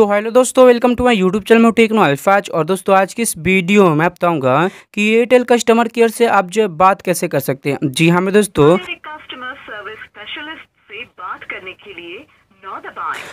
तो हेलो दोस्तों welcome to my YouTube channel में टेक्नो अल्फाज और दोस्तों आज की इस वीडियो में मैं बताऊंगा कि एयरटेल कस्टमर केयर से आप जो बात कैसे कर सकते हैं जी हाँ मैं दोस्तों कस्टमर सर्विस स्पेशलिस्ट से बात करने के लिए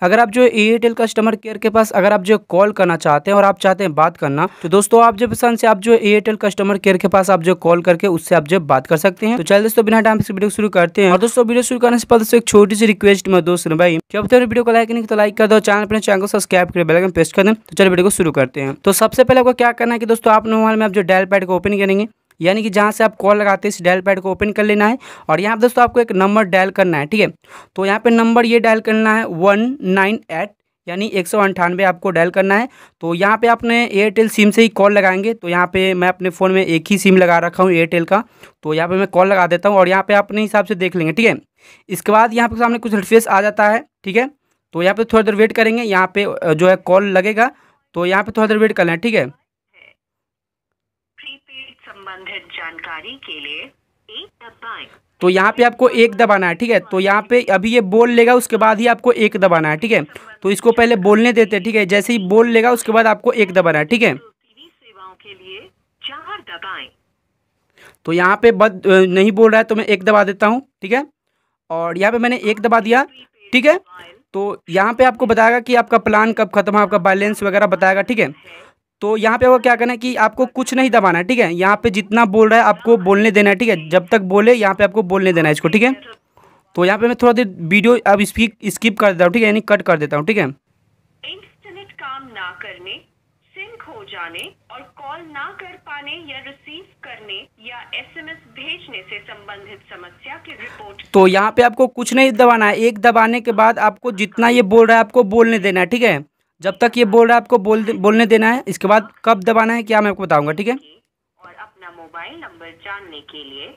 अगर आप जो एयरटेल कस्टमर केयर के पास अगर आप जो कॉल करना चाहते हैं और आप चाहते हैं बात करना तो दोस्तों आप जो पसंद से आप जो एयरटेल कस्टमर केयर के पास आप जो कॉल करके उससे आप जो बात कर सकते हैं तो चलिए दोस्तों बिना टाइम से वीडियो शुरू करते हैं और दोस्तों वीडियो शुरू करने से पहले एक छोटी सी रिक्वेस्ट मैं दोस्त भाई जब तक वीडियो को लाइक नहीं तो लाइक कर दो चैनल अपने चैनल को सब्सक्राइब कर बेलाइकन प्रेस कर दें तो चलिए वीडियो को शुरू करते हैं तो सबसे पहले आपको क्या करना है कि दोस्तों आप मोबाइल में आप जो डायल पैड को ओपन करेंगे यानी कि जहाँ से आप कॉल लगाते हैं इस डायल पैड को ओपन कर लेना है और यहाँ पर दोस्तों आपको एक नंबर डायल करना है ठीक है तो यहाँ पर नंबर ये डायल करना है वन नाइन एट यानी एक सौ अंठानवे आपको डायल करना है तो यहाँ पे आपने एयरटेल सिम से ही कॉल लगाएंगे तो यहाँ पे मैं अपने फ़ोन में एक ही सिम लगा रखा हूँ एयरटेल का तो यहाँ पे मैं कॉल लगा देता हूँ और यहाँ पे अपने हिसाब से देख लेंगे ठीक है इसके बाद यहाँ पे सामने कुछ रिफ्रेस आ जाता है ठीक है तो यहाँ पर थोड़ी देर वेट करेंगे यहाँ पर जो है कॉल लगेगा तो यहाँ पर थोड़ी देर वेट कर लें ठीक है संबंधित जानकारी के लिए एक दबाएं तो यहाँ पे आपको एक दबाना है ठीक है तो यहाँ पे अभी ये बोल लेगा उसके बाद ही आपको एक दबाना है ठीक है तो इसको पहले बोलने देते हैं ठीक है जैसे ही बोल लेगा उसके बाद आपको एक दबाना है ठीक है तो यहाँ पे बद नहीं बोल रहा है तो मैं एक दबा देता हूँ ठीक है और यहाँ पे मैंने एक दबा दिया ठीक है तो यहाँ पे आपको बताएगा कि आपका प्लान कब खत्म है आपका बैलेंस वगैरह बताएगा ठीक है तो यहाँ पे आपको क्या करना है कि आपको कुछ नहीं दबाना है ठीक है यहाँ पे जितना बोल रहा है आपको बोलने देना है ठीक है जब तक बोले यहाँ पे आपको बोलने देना है इसको ठीक है तो यहाँ पे मैं थोड़ा देर वीडियो अब स्पीक स्किप कर देता हूँ ठीक है यानी कट कर देता हूँ ठीक है इंटरनेट काम ना करने सिंक हो जाने और कॉल ना कर पाने या रिसीव करने या एसएमएस भेजने से संबंधित समस्या की रिपोर्ट तो यहाँ पे आपको कुछ नहीं दबाना है एक दबाने के बाद आपको जितना ये बोल रहा है आपको बोलने देना है ठीक है जब तक ये बोल रहा है आपको बोल बोलने देना है इसके बाद कब दबाना है क्या मैं आपको बताऊंगा ठीक है और अपना मोबाइल नंबर जानने के लिए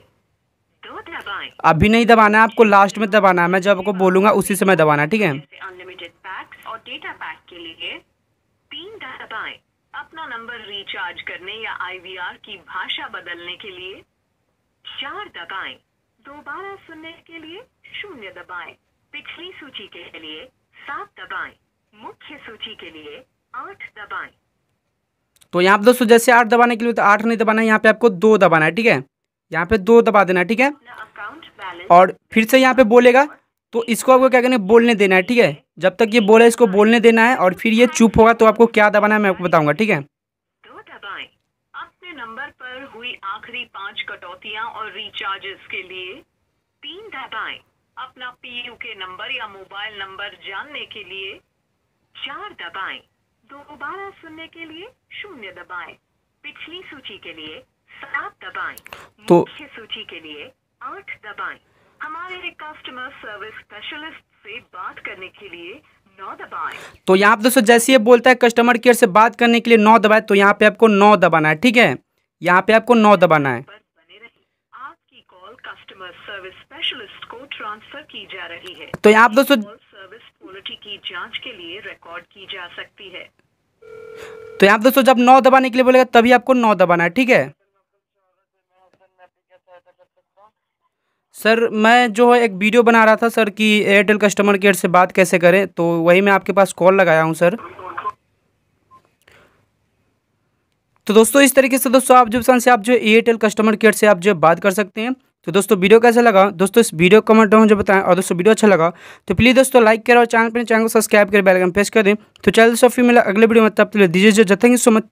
दो अभी नहीं दबाना है आपको लास्ट में दबाना है मैं जब आपको बोलूंगा उसी समय दबाना ठीक है अनलिमिटेड पैक और डेटा पैक के लिए तीन दबाए अपना नंबर रिचार्ज करने या आर की भाषा बदलने के लिए चार दबाएं दोबारा सुनने के लिए शून्य दबाए पिछली सूची के लिए सात दबाएं मुख्य सूची के लिए आठ दबाएं तो यहाँ पे दोस्तों जैसे आठ दबाने के लिए तो आठ नहीं दबाना है यहाँ पे आपको दो दबाना है ठीक है यहाँ पे दो दबा देना है ठीक है और फिर से यहाँ पे बोलेगा तो इसको आपको क्या करना है बोलने देना है ठीक है जब तक ये बोले इसको बोलने देना है और फिर ये चुप होगा तो आपको क्या दबाना है मैं आपको बताऊंगा ठीक है दो अपने नंबर पर हुई आखिरी पांच कटौतियां और रिचार्जेस के लिए तीन दबाएं अपना पीयू के नंबर या मोबाइल नंबर जानने के लिए चार दबाएं। दोबारा सुनने के लिए शून्य दबाएं। पिछली सूची के लिए सात दबाएं। तो मुख्य सूची के लिए आठ दबाएं। हमारे कस्टमर सर्विस स्पेशलिस्ट से बात करने के लिए तो यहाँ पे दोस्तों जैसे ये बोलता है कस्टमर केयर से बात करने के लिए नौ दबाए तो यहाँ पे आपको नौ दबाना है ठीक है यहाँ पे आपको नौ दबाना है आपकी कॉल कस्टमर सर्विस स्पेशलिस्ट को ट्रांसफर की जा रही है तो यहाँ दोस्तों सर्विस क्वालिटी की जांच के लिए रिकॉर्ड की जा सकती है तो यहाँ दोस्तों जब नौ दबाने के लिए बोलेगा तभी आपको नौ दबाना है ठीक है सर मैं जो है एक वीडियो बना रहा था सर कि एयरटेल कस्टमर केयर से बात कैसे करें तो वही मैं आपके पास कॉल लगाया हूं सर तो दोस्तों इस तरीके से दोस्तों आप जो से आप जो एयरटेल कस्टमर केयर से आप जो बात कर सकते हैं तो दोस्तों वीडियो कैसा लगा दोस्तों इस वीडियो कमेंट में मुझे बताएं और दोस्तों वीडियो अच्छा लगा तो प्लीज़ दोस्तों लाइक करें और चैनल पर चैनल को सब्सक्राइब करें बेलकन प्रेस कर दें तो चैनल दोस्तों फिर मिला अगले वीडियो में तब तक दीजिए थैंक यू सो मच